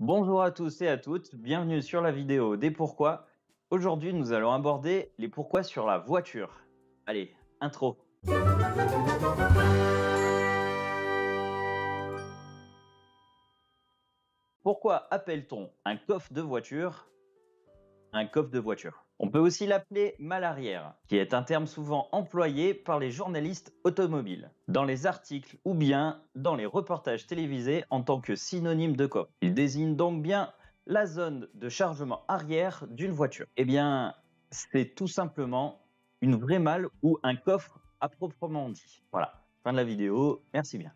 Bonjour à tous et à toutes, bienvenue sur la vidéo des pourquoi. Aujourd'hui, nous allons aborder les pourquoi sur la voiture. Allez, intro. Pourquoi appelle-t-on un coffre de voiture un coffre de voiture on peut aussi l'appeler mal arrière, qui est un terme souvent employé par les journalistes automobiles, dans les articles ou bien dans les reportages télévisés en tant que synonyme de coffre. Il désigne donc bien la zone de chargement arrière d'une voiture. Eh bien, c'est tout simplement une vraie malle ou un coffre à proprement dit. Voilà, fin de la vidéo, merci bien.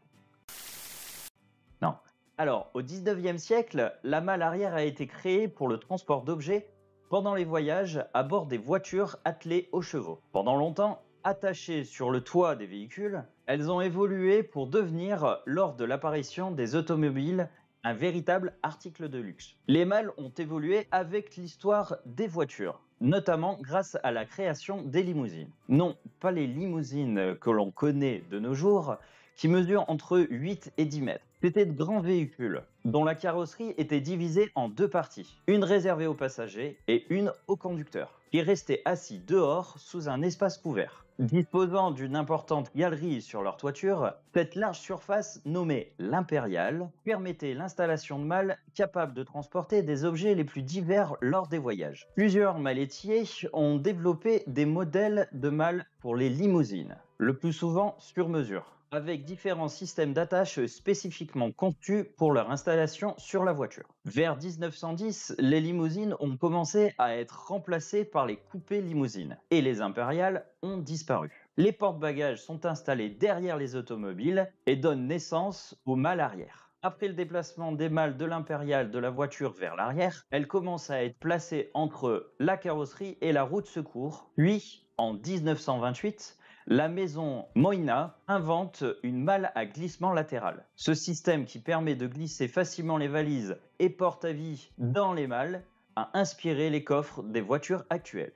Non. Alors, au 19e siècle, la malle arrière a été créée pour le transport d'objets pendant les voyages à bord des voitures attelées aux chevaux. Pendant longtemps, attachées sur le toit des véhicules, elles ont évolué pour devenir, lors de l'apparition des automobiles, un véritable article de luxe. Les mâles ont évolué avec l'histoire des voitures, notamment grâce à la création des limousines. Non, pas les limousines que l'on connaît de nos jours, qui mesurent entre 8 et 10 mètres. C'était de grands véhicules, dont la carrosserie était divisée en deux parties, une réservée aux passagers et une aux conducteurs, qui restaient assis dehors sous un espace couvert. Disposant d'une importante galerie sur leur toiture, cette large surface nommée l'Impériale permettait l'installation de malles capables de transporter des objets les plus divers lors des voyages. Plusieurs malétiers ont développé des modèles de malles pour les limousines, le plus souvent sur mesure avec différents systèmes d'attache spécifiquement conçus pour leur installation sur la voiture. Vers 1910, les limousines ont commencé à être remplacées par les coupées limousines et les impériales ont disparu. Les portes bagages sont installés derrière les automobiles et donnent naissance aux mâles arrière après le déplacement des mâles de l'impériale de la voiture vers l'arrière, elle commence à être placée entre la carrosserie et la roue de secours, puis en 1928, la maison Moina invente une malle à glissement latéral. Ce système qui permet de glisser facilement les valises et porte-avis à dans les malles a inspiré les coffres des voitures actuelles.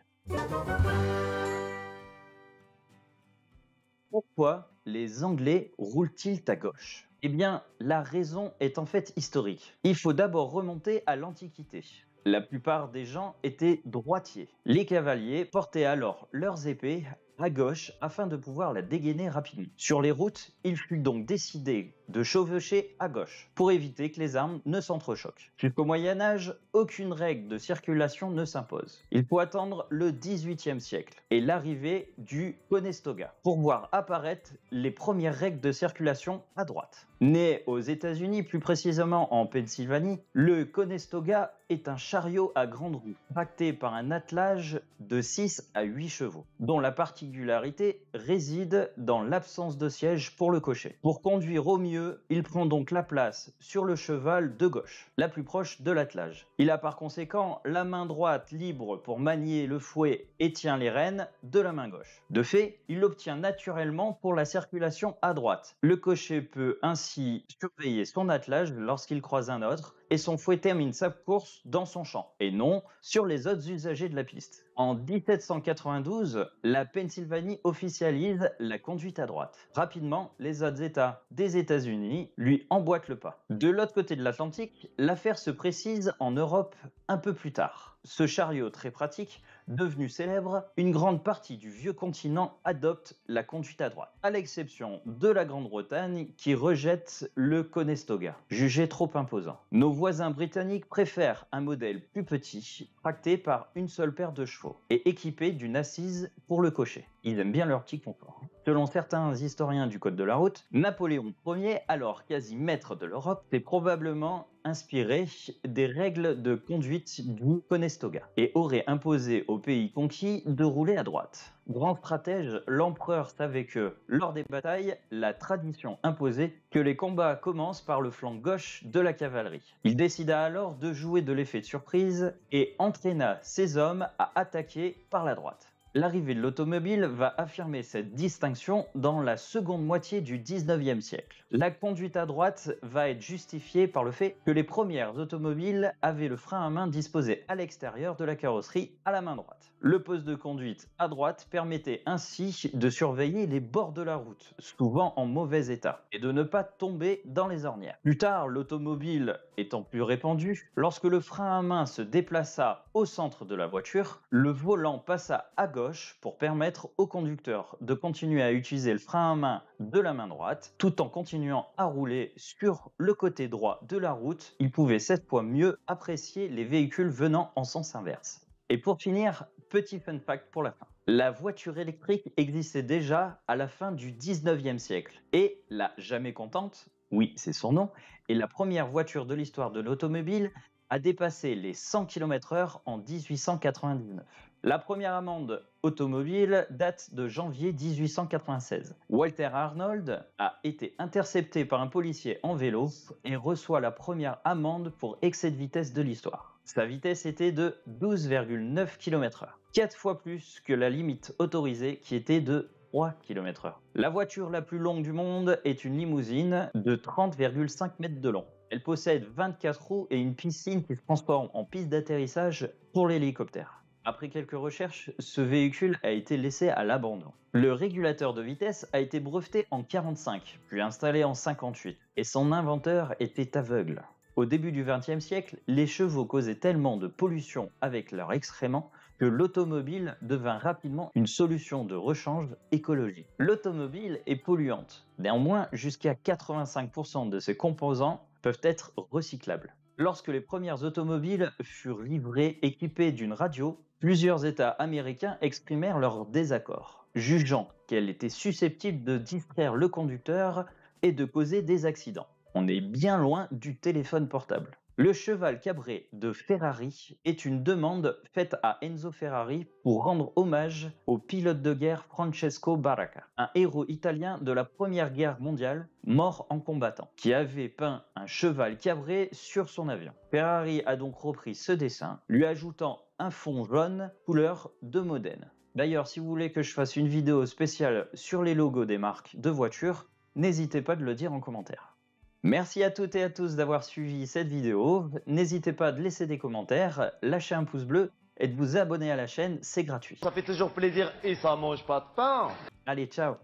Pourquoi les Anglais roulent-ils à gauche Eh bien, la raison est en fait historique. Il faut d'abord remonter à l'Antiquité. La plupart des gens étaient droitiers. Les cavaliers portaient alors leurs épées à gauche afin de pouvoir la dégainer rapidement. Sur les routes, il fut donc décidé de chevaucher à gauche pour éviter que les armes ne s'entrechoquent. Jusqu'au Moyen Âge, aucune règle de circulation ne s'impose. Il faut attendre le 18e siècle et l'arrivée du Conestoga pour voir apparaître les premières règles de circulation à droite. Né aux États-Unis, plus précisément en Pennsylvanie, le Conestoga est un chariot à grande roue tracté par un attelage de 6 à 8 chevaux, dont la particularité réside dans l'absence de siège pour le cocher. Pour conduire au mieux, il prend donc la place sur le cheval de gauche, la plus proche de l'attelage. Il a par conséquent la main droite libre pour manier le fouet et tient les rênes de la main gauche. De fait, il l'obtient naturellement pour la circulation à droite. Le cocher peut ainsi surveiller son attelage lorsqu'il croise un autre et son fouet termine sa course dans son champ et non sur les autres usagers de la piste. En 1792, la Pennsylvanie officialise la conduite à droite. Rapidement, les autres États des États-Unis lui emboîtent le pas. De l'autre côté de l'Atlantique, l'affaire se précise en Europe un peu plus tard. Ce chariot très pratique, devenu célèbre, une grande partie du vieux continent adopte la conduite à droite, à l'exception de la Grande-Bretagne qui rejette le Conestoga, jugé trop imposant. Nos voisins britanniques préfèrent un modèle plus petit, tracté par une seule paire de chevaux et équipé d'une assise pour le cocher. Ils aiment bien leur petit confort. Selon certains historiens du Code de la route, Napoléon Ier, alors quasi maître de l'Europe, c'est probablement inspiré des règles de conduite du Conestoga et aurait imposé aux pays conquis de rouler à droite. Grand stratège, l'empereur savait que, lors des batailles, la tradition imposait que les combats commencent par le flanc gauche de la cavalerie. Il décida alors de jouer de l'effet de surprise et entraîna ses hommes à attaquer par la droite. L'arrivée de l'automobile va affirmer cette distinction dans la seconde moitié du 19e siècle. La conduite à droite va être justifiée par le fait que les premières automobiles avaient le frein à main disposé à l'extérieur de la carrosserie à la main droite. Le poste de conduite à droite permettait ainsi de surveiller les bords de la route, souvent en mauvais état, et de ne pas tomber dans les ornières. Plus tard, l'automobile étant plus répandue, lorsque le frein à main se déplaça au centre de la voiture, le volant passa à gauche pour permettre au conducteur de continuer à utiliser le frein à main de la main droite, tout en continuant à rouler sur le côté droit de la route, il pouvait cette fois mieux apprécier les véhicules venant en sens inverse. Et pour finir, petit fun fact pour la fin. La voiture électrique existait déjà à la fin du 19e siècle. Et la jamais contente, oui c'est son nom, est la première voiture de l'histoire de l'automobile à dépasser les 100 km/h en 1899. La première amende automobile date de janvier 1896. Walter Arnold a été intercepté par un policier en vélo et reçoit la première amende pour excès de vitesse de l'histoire. Sa vitesse était de 12,9 km/h, 4 fois plus que la limite autorisée qui était de 3 km/h. La voiture la plus longue du monde est une limousine de 30,5 mètres de long. Elle possède 24 roues et une piscine qui se transforme en piste d'atterrissage pour l'hélicoptère. Après quelques recherches, ce véhicule a été laissé à l'abandon. Le régulateur de vitesse a été breveté en 45, puis installé en 58, et son inventeur était aveugle. Au début du XXe siècle, les chevaux causaient tellement de pollution avec leurs excréments que l'automobile devint rapidement une solution de rechange écologique. L'automobile est polluante, néanmoins jusqu'à 85% de ses composants peuvent être recyclables. Lorsque les premières automobiles furent livrées équipées d'une radio, Plusieurs États américains exprimèrent leur désaccord, jugeant qu'elle était susceptible de distraire le conducteur et de causer des accidents. On est bien loin du téléphone portable. Le cheval cabré de Ferrari est une demande faite à Enzo Ferrari pour rendre hommage au pilote de guerre Francesco Baracca, un héros italien de la Première Guerre mondiale, mort en combattant, qui avait peint un cheval cabré sur son avion. Ferrari a donc repris ce dessin, lui ajoutant un fond jaune, couleur de Modène. D'ailleurs, si vous voulez que je fasse une vidéo spéciale sur les logos des marques de voitures, n'hésitez pas de le dire en commentaire. Merci à toutes et à tous d'avoir suivi cette vidéo, n'hésitez pas de laisser des commentaires, lâcher un pouce bleu et de vous abonner à la chaîne, c'est gratuit. Ça fait toujours plaisir et ça mange pas de pain Allez, ciao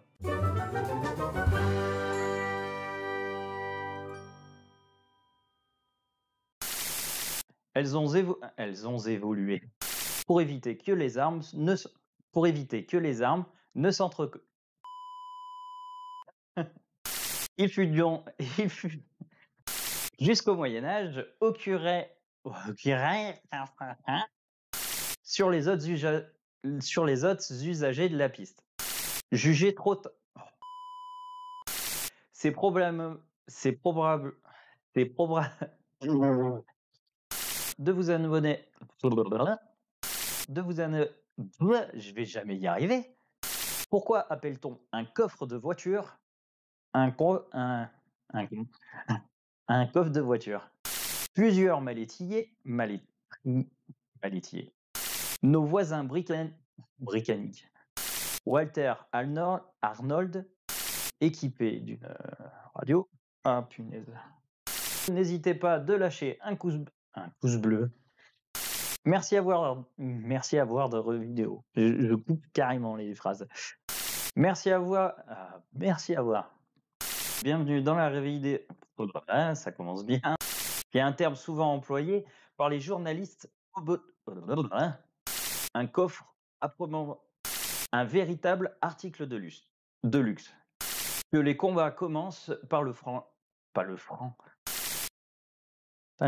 Elles ont, évo... Elles ont évolué pour éviter que les armes ne, pour éviter que les armes ne s'entre... Il fut Il fut... Jusqu'au Moyen Âge, occurait... occurait... sur les autres sur les autres usagers de la piste. juger trop tôt. Oh. ces problèmes C'est probable... C'est probable... de vous abonner. De vous abonner. Je vais jamais y arriver. Pourquoi appelle-t-on un coffre de voiture un, un, coffre de voiture Plusieurs malétiers, Nos voisins britanniques. Walter Arnold, équipé d'une euh, radio. Ah punaise. N'hésitez pas de lâcher un coup, un pouce bleu. Merci à voir, merci à voir de vidéo. Je, coupe carrément les phrases. Merci à voir, euh, merci à voir. Bienvenue dans la revidéo. des. Oh, ça commence bien. Il y a un terme souvent employé par les journalistes. Oh, un coffre à proprement. Un véritable article de luxe. De luxe. Que les combats commencent par le franc. Pas le franc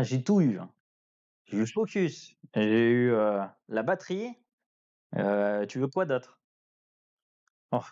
j'ai tout eu. Hein. J'ai eu le focus, j'ai eu la batterie. tu veux quoi d'autre oh.